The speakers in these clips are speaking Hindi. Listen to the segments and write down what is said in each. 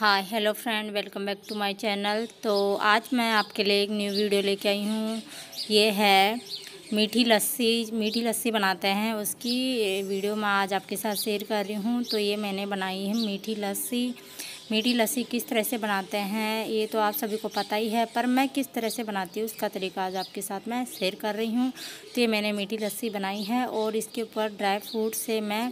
hi hello friend welcome back to my channel तो आज मैं आपके लिए एक न्यू वीडियो लेके आई हूँ ये है मीठी लस्सी मीठी लस्सी बनाते हैं उसकी वीडियो मैं आज आपके साथ शेयर कर रही हूँ तो ये मैंने बनाई है मीठी लस्सी मीठी लस्सी किस तरह से बनाते हैं ये तो आप सभी को पता ही है पर मैं किस तरह से बनाती हूँ उसका तरीका आज आपके साथ मैं शेयर कर रही हूँ तो ये मैंने मीठी लस्सी बनाई है और इसके ऊपर ड्राई फ्रूट से मैं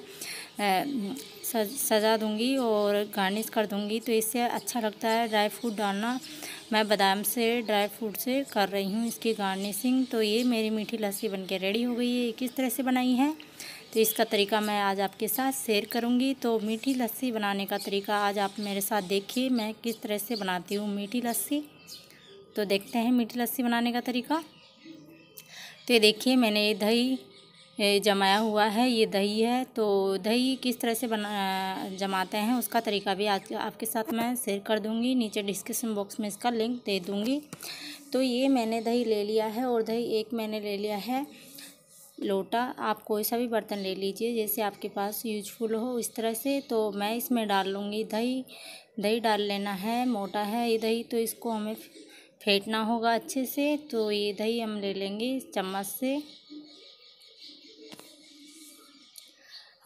सजा दूँगी और गार्निश कर दूँगी तो इससे अच्छा लगता है ड्राई फ्रूट डालना मैं बादाम से ड्राई फ्रूट से कर रही हूँ इसकी गार्निशिंग तो ये मेरी मीठी लस्सी बन के रेडी हो गई है किस तरह से बनाई है तो इसका तरीका मैं आज आपके साथ शेयर करूँगी तो मीठी लस्सी बनाने का तरीका आज आप मेरे साथ देखिए मैं किस तरह से बनाती हूँ मीठी लस्सी तो देखते हैं मीठी लस्सी बनाने का तरीका तो ये देखिए मैंने ये दही जमाया हुआ है ये दही है तो दही किस तरह से बना जमाते हैं उसका तरीका भी आज आपके साथ मैं शेयर कर दूंगी नीचे डिस्क्रिप्शन बॉक्स में इसका लिंक दे दूंगी तो ये मैंने दही ले लिया है और दही एक मैंने ले लिया है लोटा आप कोई सा भी बर्तन ले लीजिए जैसे आपके पास यूजफुल हो इस तरह से तो मैं इसमें डाल लूँगी दही दही डाल लेना है मोटा है ये दही तो इसको हमें फेंटना होगा अच्छे से तो ये दही हम ले लेंगे चम्मच से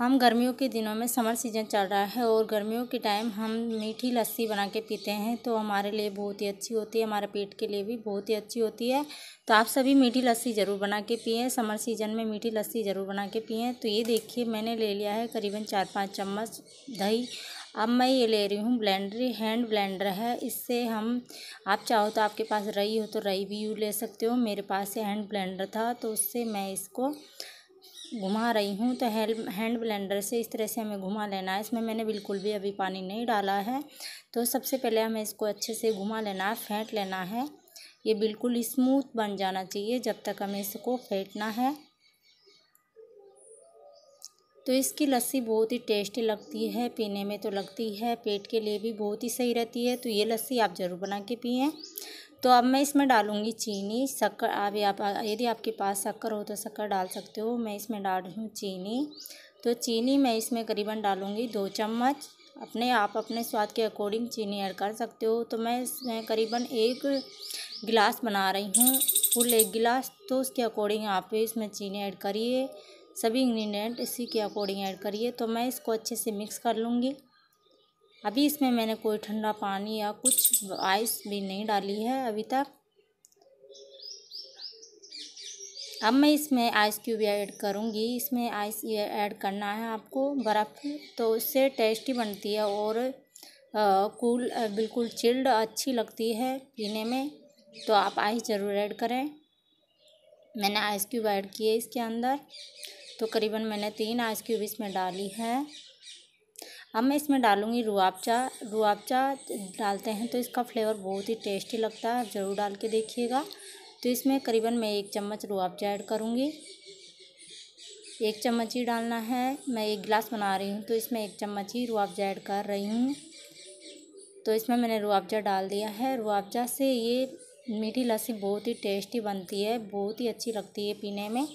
हम गर्मियों के दिनों में समर सीज़न चल रहा है और गर्मियों के टाइम हम मीठी लस्सी बना के पीते हैं तो हमारे लिए बहुत ही अच्छी होती है हमारे पेट के लिए भी बहुत ही अच्छी होती है तो आप सभी मीठी लस्सी ज़रूर बना के पिए समर सीज़न में मीठी लस्सी ज़रूर बना के पिए तो ये देखिए मैंने ले लिया है करीबन चार पाँच चम्मच दही अब मैं ये ले रही हूँ ब्लेंडर हैंड ब्लेंडर है इससे हम आप चाहो तो आपके पास रई हो तो रई भी यू ले सकते हो मेरे पास हैंड ब्लेंडर था तो उससे मैं इसको घुमा रही हूँ तो हैंड ब्लेंडर से इस तरह से हमें घुमा लेना है इसमें मैंने बिल्कुल भी अभी पानी नहीं डाला है तो सबसे पहले हमें इसको अच्छे से घुमा लेना है फेंट लेना है ये बिल्कुल स्मूथ बन जाना चाहिए जब तक हमें इसको फेंटना है तो इसकी लस्सी बहुत ही टेस्टी लगती है पीने में तो लगती है पेट के लिए भी बहुत ही सही रहती है तो ये लस्सी आप ज़रूर बना के पिएँ तो अब मैं इसमें डालूँगी चीनी शक्कर अभी आप यदि आपके पास शक्कर हो तो शक्कर डाल सकते हो मैं इसमें डाल रही हूँ चीनी तो चीनी मैं इसमें करीबन डालूँगी दो चम्मच अपने आप अपने स्वाद के अकॉर्डिंग चीनी ऐड कर सकते हो तो मैं इसमें करीबन एक गिलास बना रही हूँ फुल एक गिलास तो उसके अकॉर्डिंग आप इसमें चीनी ऐड करिए सभी इंग्रीडियंट इसी के अकॉर्डिंग ऐड करिए तो मैं इसको अच्छे से मिक्स कर लूँगी अभी इसमें मैंने कोई ठंडा पानी या कुछ आइस भी नहीं डाली है अभी तक अब मैं इसमें आइस क्यूब ऐड करूँगी इसमें आइस ऐड करना है आपको बर्फ़ तो इससे टेस्टी बनती है और कूल बिल्कुल चिल्ड अच्छी लगती है पीने में तो आप आइस ज़रूर ऐड करें मैंने आइस क्यूब ऐड किए इसके अंदर तो करीबन मैंने तीन आइस क्यूब इसमें डाली है अब मैं इसमें डालूँगी रुआबचा रुआबचा डालते हैं तो इसका फ्लेवर बहुत ही टेस्टी लगता है ज़रूर डाल के देखिएगा तो इसमें करीबन मैं एक चम्मच रुआबचा ऐड करूँगी एक चम्मच ही डालना है मैं एक गिलास बना रही हूँ तो इसमें एक चम्मच ही रुआबजा ऐड कर रही हूँ तो इसमें मैंने रुआबजा डाल दिया है रुआबजा से ये मीठी लस्सी बहुत ही टेस्टी बनती है बहुत ही अच्छी लगती है पीने में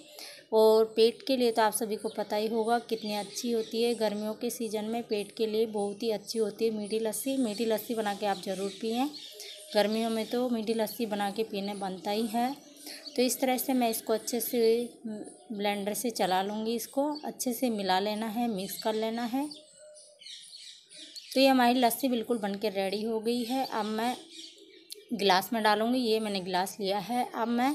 और पेट के लिए तो आप सभी को पता ही होगा कितनी अच्छी होती है गर्मियों के सीज़न में पेट के लिए बहुत ही अच्छी होती है मीठी लस्सी मीठी लस्सी बना के आप ज़रूर पिए गर्मियों में तो मीठी लस्सी बना के पीने बनता ही है तो इस तरह से मैं इसको अच्छे से हम्म, ब्लेंडर से चला लूँगी इसको अच्छे से मिला लेना है मिक्स कर लेना है तो ये हमारी लस्सी बिल्कुल बन के रेडी हो गई है अब मैं गिलास में डालूँगी ये मैंने गिलास लिया है अब मैं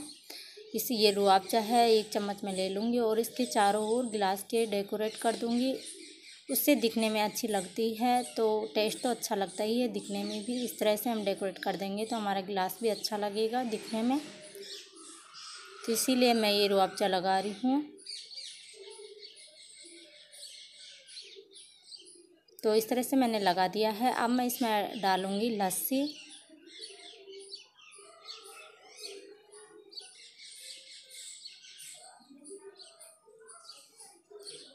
इस ये रुआबजा है एक चम्मच में ले लूँगी और इसके चारों ओर गिलास के डेकोरेट कर दूँगी उससे दिखने में अच्छी लगती है तो टेस्ट तो अच्छा लगता ही है दिखने में भी इस तरह से हम डेकोरेट कर देंगे तो हमारा गिलास भी अच्छा लगेगा दिखने में तो इसीलिए मैं ये रुआबजा लगा रही हूँ तो इस तरह से मैंने लगा दिया है अब मैं इसमें डालूँगी लस्सी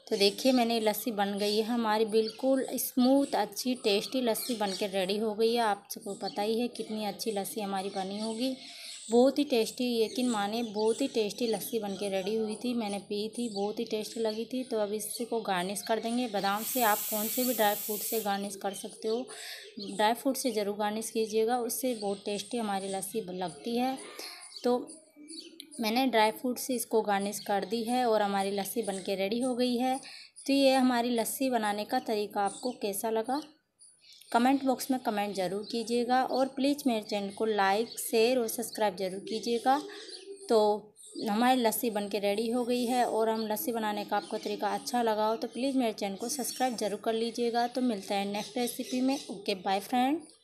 तो देखिए मैंने लस्सी बन गई है हमारी बिल्कुल स्मूथ अच्छी टेस्टी लस्सी बनकर रेडी हो गई है आप सबको पता ही है कितनी अच्छी लस्सी हमारी बनी होगी बहुत ही टेस्टी यकीन माने बहुत ही टेस्टी लस्सी बन के रेडी हुई थी मैंने पी थी बहुत ही टेस्टी लगी थी तो अब इसको गार्निश कर देंगे बादाम से आप कौन से भी ड्राई फ्रूट से गार्निश कर सकते हो ड्राई फ्रूट से ज़रूर गार्निश कीजिएगा उससे बहुत टेस्टी हमारी लस्सी लगती है तो मैंने ड्राई फ्रूट से इसको गार्निश कर दी है और हमारी लस्सी बनके रेडी हो गई है तो ये हमारी लस्सी बनाने का तरीका आपको कैसा लगा कमेंट बॉक्स में कमेंट ज़रूर कीजिएगा और प्लीज़ मेरे चैनल को लाइक शेयर और सब्सक्राइब ज़रूर कीजिएगा तो हमारी लस्सी बन के रेडी हो गई है और हम लस्सी बनाने का आपको तरीका अच्छा लगा हो तो प्लीज़ मेरे चैनल को सब्सक्राइब ज़रूर कर लीजिएगा तो मिलता है नेक्स्ट रेसिपी में ओके बाय फ्रेंड